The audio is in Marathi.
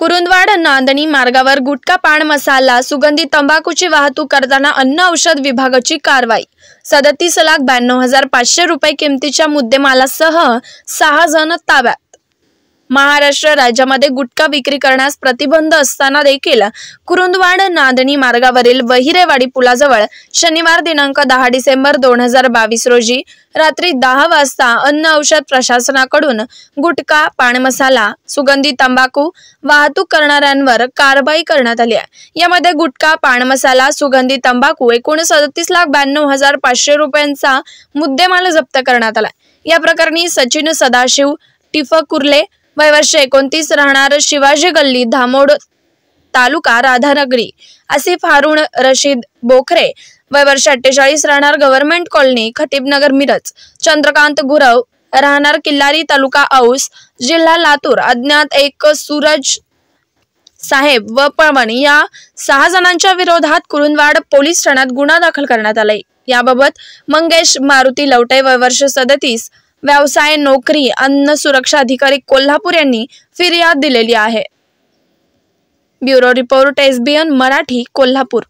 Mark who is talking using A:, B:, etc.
A: कुरुंदवाड नांदणी मार्गावर गुटखा पान मसाला सुगंधी तंबाखूची वाहतूक करताना अन्न औषध विभागाची कारवाई सदतीस लाख ब्याण्णव हजार पाचशे रुपये किमतीच्या मुद्देमालासह सहा जण ताब्यात महाराष्ट्र राज्यामध्ये गुटखा विक्री करण्यास प्रतिबंध असताना देखील कुरुंदवाड नांदणी मार्गावरील वहिरेवाडी पुलाजवळ शनिवार दिनांक दहा डिसेंबर दोन हजार बावीस रोजी रात्री दहा वाजता अन्न औषध प्रशासनाकडून गुटखा पाणमसाला सुगंधी तंबाखू वाहतूक करणाऱ्यांवर कारवाई करण्यात आली आहे यामध्ये गुटखा पाणमसाला सुगंधी तंबाखू एकूण सदतीस लाख ब्याण्णव हजार पाचशे रुपयांचा मुद्देमाल जप्त करण्यात आला या प्रकरणी सचिन सदाशिव टिफ कुर्ले वयवर्ष एकोणतीस राहणार शिवाजी गल्ली धामोड तालुका राधानगरी आसिफ हारुण रशीद बोखरे वयवर्ष अठ्ठेचाळीस राहणार गव्हर्नमेंट कॉलनी खटीबनगर मिरज चंद्रकांत गुरव राहणार किल्लारी तालुका औस जिल्हा लातूर अज्ञात एक सूरज साहेब व पळवण या सहा जणांच्या विरोधात कुरुंदवाड पोलीस ठाण्यात गुन्हा दाखल करण्यात आलाय याबाबत मंगेश मारुती लवटे वयवर्ष सदतीस व्यवसाय नोकरी अन्न सुरक्षा अधिकारी कोल्हापूर यांनी फिर्याद दिलेली आहे bureau report SBN Marathi Kolhapur